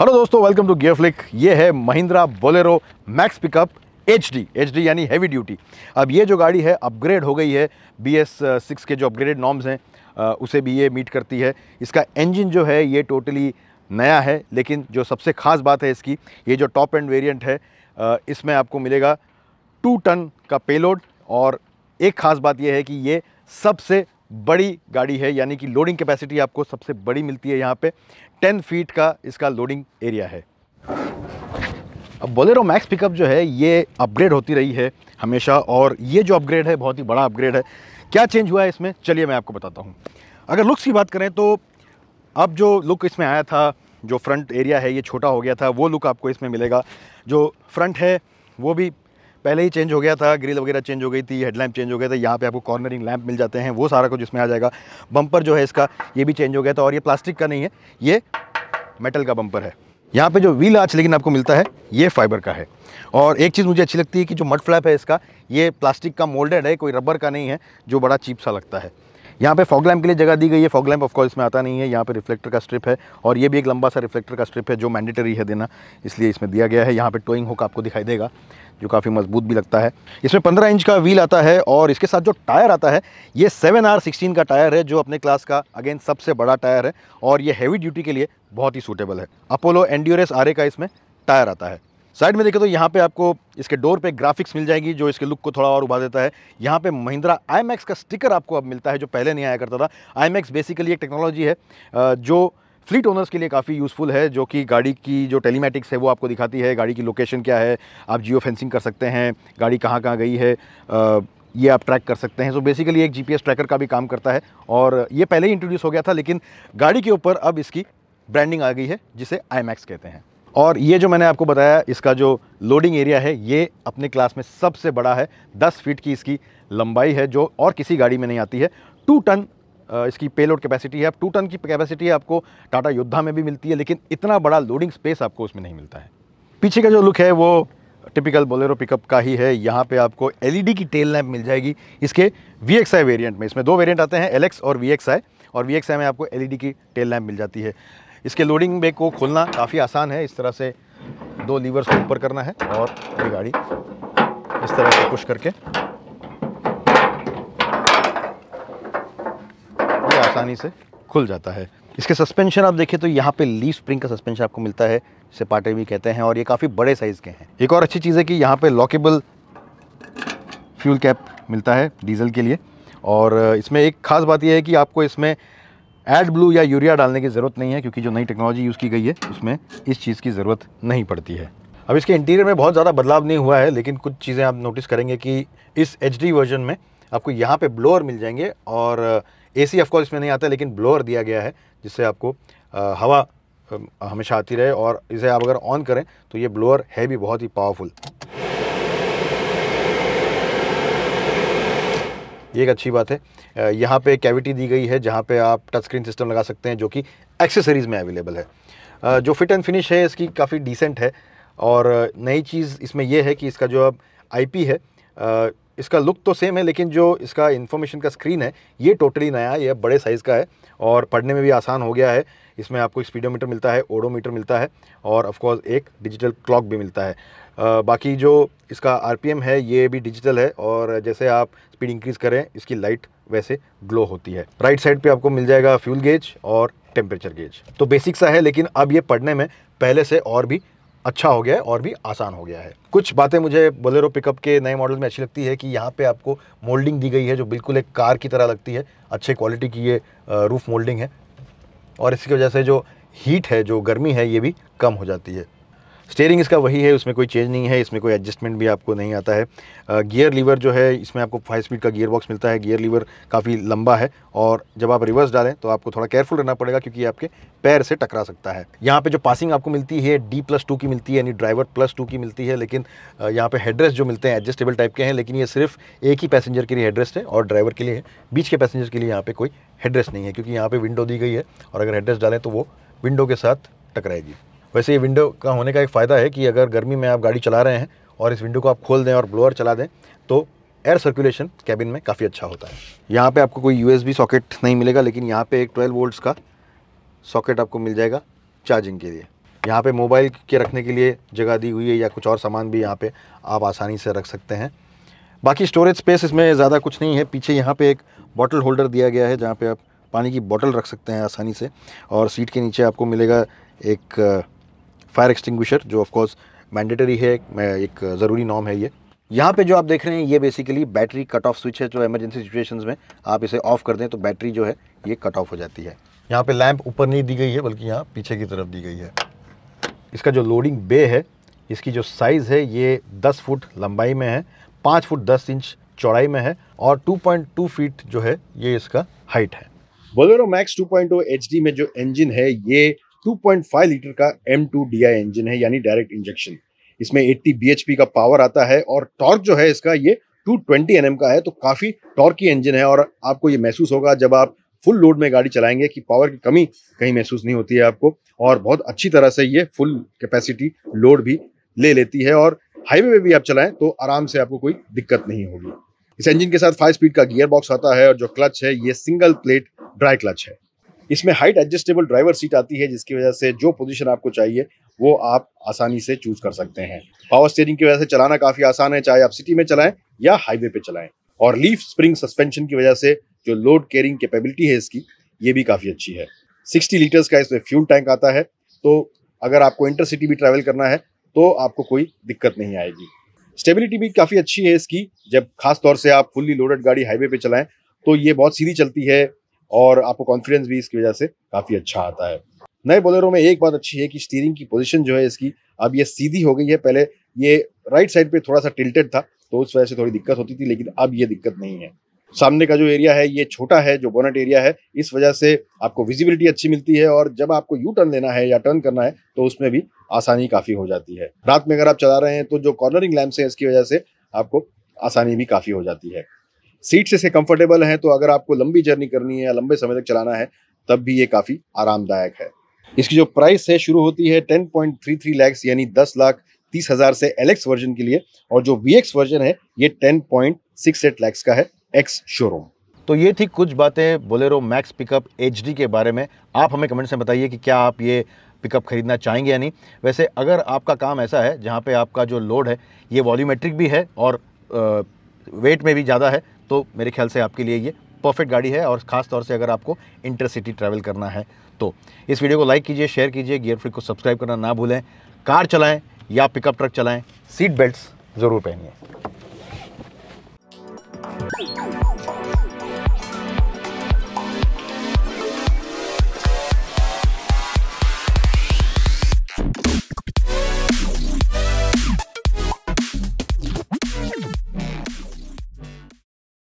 hello दोस्तों welcome to gear flick ये है Mahindra Bolero Max pickup H D H D यानी हैवी ड्यूटी अब ये जो गाड़ी है अपग्रेड हो गई है बी एस सिक्स के जो अपग्रेडेड नॉर्म्स हैं uh, उसे भी ये मीट करती है इसका इंजन जो है ये टोटली नया है लेकिन जो सबसे ख़ास बात है इसकी ये जो टॉप एंड वेरियंट है uh, इसमें आपको मिलेगा टू टन का पेलोड और एक ख़ास बात यह है कि ये सबसे बड़ी गाड़ी है यानी कि लोडिंग कैपेसिटी आपको सबसे बड़ी मिलती है यहाँ पे 10 फीट का इसका लोडिंग एरिया है अब बोलेरो मैक्स पिकअप जो है ये अपग्रेड होती रही है हमेशा और ये जो अपग्रेड है बहुत ही बड़ा अपग्रेड है क्या चेंज हुआ है इसमें चलिए मैं आपको बताता हूँ अगर लुक्स की बात करें तो अब जो लुक इसमें आया था जो फ्रंट एरिया है ये छोटा हो गया था वो लुक आपको इसमें मिलेगा जो फ्रंट है वो भी पहले ही चेंज हो गया था ग्रिल वगैरह चेंज हो गई थी हेडलैम्प चेंज हो गया था यहाँ पे आपको कॉर्नरिंग लैम्प मिल जाते हैं वो सारा कुछ इसमें आ जाएगा बम्पर जो है इसका ये भी चेंज हो गया था और ये प्लास्टिक का नहीं है ये मेटल का बम्पर है यहाँ पे जो व्हील आच लेकिन आपको मिलता है ये फाइबर का है और एक चीज़ मुझे अच्छी लगती है कि जो मड फ्लैप है इसका ये प्लास्टिक का मोल्डेड है कोई रबर का नहीं है जो बड़ा चीप सा लगता है यहाँ पे फॉग लैम्प के लिए जगह दी गई है फॉग लैम्प ऑफकोर्स इसमें आता नहीं है यहाँ पे रिफ्लेक्टर का स्ट्रिप है और ये भी एक लंबा सा रिफ्लेक्टर का स्ट्रिप है जो मैंडेटरी है देना इसलिए इसमें दिया गया है यहाँ पे टोइंग हुक आपको दिखाई देगा जो काफ़ी मजबूत भी लगता है इसमें 15 इंच का व्हील आता है और इसके साथ जो टायर आता है ये 7R16 का टायर है जो अपने क्लास का अगेन सबसे बड़ा टायर है और ये हैवी ड्यूटी के लिए बहुत ही सूटेबल है अपोलो एनड्योरेस आर का इसमें टायर आता है साइड में देखें तो यहाँ पे आपको इसके डोर पे ग्राफिक्स मिल जाएगी जो इसके लुक को थोड़ा और उभा देता है यहाँ पे महिंद्रा आई का स्टिकर आपको अब मिलता है जो पहले नहीं आया करता था आई बेसिकली एक टेक्नोलॉजी है जो फ्लीट ओनर्स के लिए काफ़ी यूज़फुल है जो कि गाड़ी की जो टेलीमेटिक्स है वो आपको दिखाती है गाड़ी की लोकेशन क्या है आप जियो फेंसिंग कर सकते हैं गाड़ी कहाँ कहाँ गई है ये आप ट्रैक कर सकते हैं सो so बेसिकली एक जीपीएस ट्रैकर का भी काम करता है और ये पहले ही इंट्रोड्यूस हो गया था लेकिन गाड़ी के ऊपर अब इसकी ब्रांडिंग आ गई है जिसे आई कहते हैं और ये जो मैंने आपको बताया इसका जो लोडिंग एरिया है ये अपने क्लास में सबसे बड़ा है 10 फीट की इसकी लंबाई है जो और किसी गाड़ी में नहीं आती है टू टन इसकी पेलोड कैपेसिटी है अब टू टन की कैपेसिटी आपको टाटा योद्धा में भी मिलती है लेकिन इतना बड़ा लोडिंग स्पेस आपको उसमें नहीं मिलता है पीछे का जो लुक है वो टिपिकल बोलेरो पिकअप का ही है यहाँ पे आपको एलईडी e की टेल लैंप मिल जाएगी इसके वी वेरिएंट में इसमें दो वेरिएंट आते हैं एलेक्स और वी और वी में आपको एलईडी e की टेल लैंप मिल जाती है इसके लोडिंग बे को खोलना काफ़ी आसान है इस तरह से दो लीवर्स को ऊपर करना है और ये गाड़ी इस तरह से पुश करके आसानी से खुल जाता है इसके सस्पेंशन आप देखें तो यहाँ पे लीव स्प्रिंग का सस्पेंशन आपको मिलता है जिसे पाटे भी कहते हैं और ये काफ़ी बड़े साइज़ के हैं एक और अच्छी चीज़ है कि यहाँ पे लॉकेबल फ्यूल कैप मिलता है डीजल के लिए और इसमें एक ख़ास बात यह है कि आपको इसमें एड ब्लू या यूरिया डालने की ज़रूरत नहीं है क्योंकि जो नई टेक्नोलॉजी यूज़ की गई है उसमें इस चीज़ की ज़रूरत नहीं पड़ती है अब इसके इंटीरियर में बहुत ज़्यादा बदलाव नहीं हुआ है लेकिन कुछ चीज़ें आप नोटिस करेंगे कि इस एच वर्जन में आपको यहाँ पर ब्लोअर मिल जाएंगे और ए सी ऑफकोर्स इसमें नहीं आता लेकिन ब्लोअर दिया गया है जिससे आपको हवा हमेशा आती रहे और इसे आप अगर ऑन करें तो ये ब्लोअर है भी बहुत ही पावरफुल ये एक अच्छी बात है यहाँ पे कैविटी दी गई है जहाँ पे आप टच स्क्रीन सिस्टम लगा सकते हैं जो कि एक्सेसरीज़ में अवेलेबल है जो फिट एंड फिनिश है इसकी काफ़ी डिसेंट है और नई चीज़ इसमें यह है कि इसका जो अब आई है इसका लुक तो सेम है लेकिन जो इसका इन्फॉर्मेशन का स्क्रीन है ये टोटली नया है यह बड़े साइज़ का है और पढ़ने में भी आसान हो गया है इसमें आपको स्पीडोमीटर मिलता है ओडोमीटर मिलता है और ऑफकोर्स एक डिजिटल क्लॉक भी मिलता है आ, बाकी जो इसका आरपीएम है ये भी डिजिटल है और जैसे आप स्पीड इंक्रीज़ करें इसकी लाइट वैसे ग्लो होती है राइट साइड पर आपको मिल जाएगा फ्यूल गेज और टेम्परेचर गेज तो बेसिक सा है लेकिन अब ये पढ़ने में पहले से और भी अच्छा हो गया है और भी आसान हो गया है कुछ बातें मुझे बोलेरो पिकअप के नए मॉडल में अच्छी लगती है कि यहाँ पे आपको मोल्डिंग दी गई है जो बिल्कुल एक कार की तरह लगती है अच्छे क्वालिटी की ये रूफ़ मोल्डिंग है और इसकी वजह से जो हीट है जो गर्मी है ये भी कम हो जाती है स्टेयरिंग इसका वही है उसमें कोई चेंज नहीं है इसमें कोई एडजस्टमेंट भी आपको नहीं आता है गियर लीवर जो है इसमें आपको फाइव स्पीड का गियर बॉक्स मिलता है गियर लीवर काफ़ी लंबा है और जब आप रिवर्स डालें तो आपको थोड़ा केयरफुल रहना पड़ेगा क्योंकि आपके पैर से टकरा सकता है यहाँ पे जो पासिंग आपको मिलती है डी प्लस टू की मिलती है यानी ड्राइवर प्लस टू की मिलती है लेकिन यहाँ पे हेड्रेस जो मिलते हैं एडजस्टेबल टाइप के हैं लेकिन ये सिर्फ एक ही पैसेंजर के लिए हेड्रेस है और ड्राइवर के लिए है बीच के पैसेंजर के लिए यहाँ पर कोई हेड्रेस नहीं है क्योंकि यहाँ पर विंडो दी गई है और अगर हेड्रेस डालें तो वो विंडो के साथ टकराएगी वैसे ये विंडो का होने का एक फ़ायदा है कि अगर गर्मी में आप गाड़ी चला रहे हैं और इस विंडो को आप खोल दें और ब्लोअर चला दें तो एयर सर्कुलेशन कैबिन में काफ़ी अच्छा होता है यहाँ पे आपको कोई यूएसबी सॉकेट नहीं मिलेगा लेकिन यहाँ पे एक 12 वोल्ट्स का सॉकेट आपको मिल जाएगा चार्जिंग के लिए यहाँ पे मोबाइल के रखने के लिए जगह दी हुई है या कुछ और सामान भी यहाँ पे आप आसानी से रख सकते हैं बाकी स्टोरेज स्पेस इसमें ज़्यादा कुछ नहीं है पीछे यहाँ पे एक बॉटल होल्डर दिया गया है जहाँ पे आप पानी की बॉटल रख सकते हैं आसानी से और सीट के नीचे आपको मिलेगा एक फायर एक्सटिंग्विशर जो ऑफ कोर्स मैंडेटरी है एक ज़रूरी नॉम है ये यहाँ पे जो आप देख रहे हैं ये basically battery cut off switch है जो इमरजेंसी सिचुएशंस में आप इसे ऑफ कर दें तो बैटरी जो है ये कट ऑफ हो जाती है यहाँ पे लैंप ऊपर नहीं दी गई है बल्कि यहाँ पीछे की तरफ दी गई है इसका जो लोडिंग बे है इसकी जो साइज़ है ये दस फुट लंबाई में है पाँच फुट दस इंच चौड़ाई में है और टू फीट जो है ये इसका हाइट है बोलेरो मैक्स 2.0 एचडी में जो इंजन है ये 2.5 लीटर का M2 DI इंजन है यानी डायरेक्ट इंजेक्शन इसमें 80 bhp का पावर आता है और टॉर्क जो है इसका ये 220 एनएम का है तो काफ़ी टॉर्की इंजन है और आपको ये महसूस होगा जब आप फुल लोड में गाड़ी चलाएंगे कि पावर की कमी कहीं महसूस नहीं होती है आपको और बहुत अच्छी तरह से ये फुल कैपेसिटी लोड भी ले लेती है और हाईवे पे भी आप चलाएं तो आराम से आपको कोई दिक्कत नहीं होगी इस इंजन के साथ फाइव स्पीड का गियर बॉक्स आता है और जो क्लच है ये सिंगल प्लेट ड्राई क्लच है इसमें हाइट एडजस्टेबल ड्राइवर सीट आती है जिसकी वजह से जो पोजीशन आपको चाहिए वो आप आसानी से चूज कर सकते हैं पावर स्टेयरिंग की वजह से चलाना काफ़ी आसान है चाहे आप सिटी में चलाएं या हाईवे पे चलाएं और लीफ स्प्रिंग सस्पेंशन की वजह से जो लोड कैरिंग कैपेबिलिटी है इसकी ये भी काफ़ी अच्छी है सिक्सटी लीटर्स का इसमें फ्यूल टैंक आता है तो अगर आपको इंटरसिटी भी ट्रैवल करना है तो आपको कोई दिक्कत नहीं आएगी स्टेबिलिटी भी काफ़ी अच्छी है इसकी जब खास तौर से आप फुल्ली लोडेड गाड़ी हाईवे पे चलाएं तो ये बहुत सीधी चलती है और आपको कॉन्फिडेंस भी इसकी वजह से काफ़ी अच्छा आता है नए बॉलरों में एक बात अच्छी है कि स्टीयरिंग की पोजीशन जो है इसकी अब ये सीधी हो गई है पहले ये राइट साइड पे थोड़ा सा टिल्टेड था तो उस वजह से थोड़ी दिक्कत होती थी लेकिन अब ये दिक्कत नहीं है सामने का जो एरिया है ये छोटा है जो बोनट एरिया है इस वजह से आपको विजिबिलिटी अच्छी मिलती है और जब आपको यू टर्न लेना है या टर्न करना है तो उसमें भी आसानी काफ़ी हो जाती है रात में अगर आप चला रहे हैं तो जो कॉर्नरिंग लैम्प है इसकी वजह से आपको आसानी भी काफ़ी हो जाती है सीट से कंफर्टेबल हैं तो अगर आपको लंबी जर्नी करनी है या लंबे समय तक चलाना है तब भी ये काफ़ी आरामदायक है इसकी जो प्राइस है शुरू होती है 10.33 लैक्स यानी 10 लाख तीस हज़ार से एलेक्स वर्जन के लिए और जो वी वर्जन है ये 10.68 लैक्स का है एक्स शोरूम तो ये थी कुछ बातें बोलेरो मैक्स पिकअप एच के बारे में आप हमें कमेंट्स में बताइए कि क्या आप ये पिकअप खरीदना चाहेंगे या नहीं वैसे अगर आपका काम ऐसा है जहाँ पे आपका जो लोड है ये वॉल्यूमेट्रिक भी है और आ, वेट में भी ज़्यादा है तो मेरे ख्याल से आपके लिए ये परफेक्ट गाड़ी है और ख़ास तौर से अगर आपको इंटरसिटी ट्रैवल करना है तो इस वीडियो को लाइक कीजिए शेयर कीजिए गियर फ्री को सब्सक्राइब करना ना भूलें कार चलाएं या पिकअप ट्रक चलाएं सीट बेल्ट्स ज़रूर पहनिए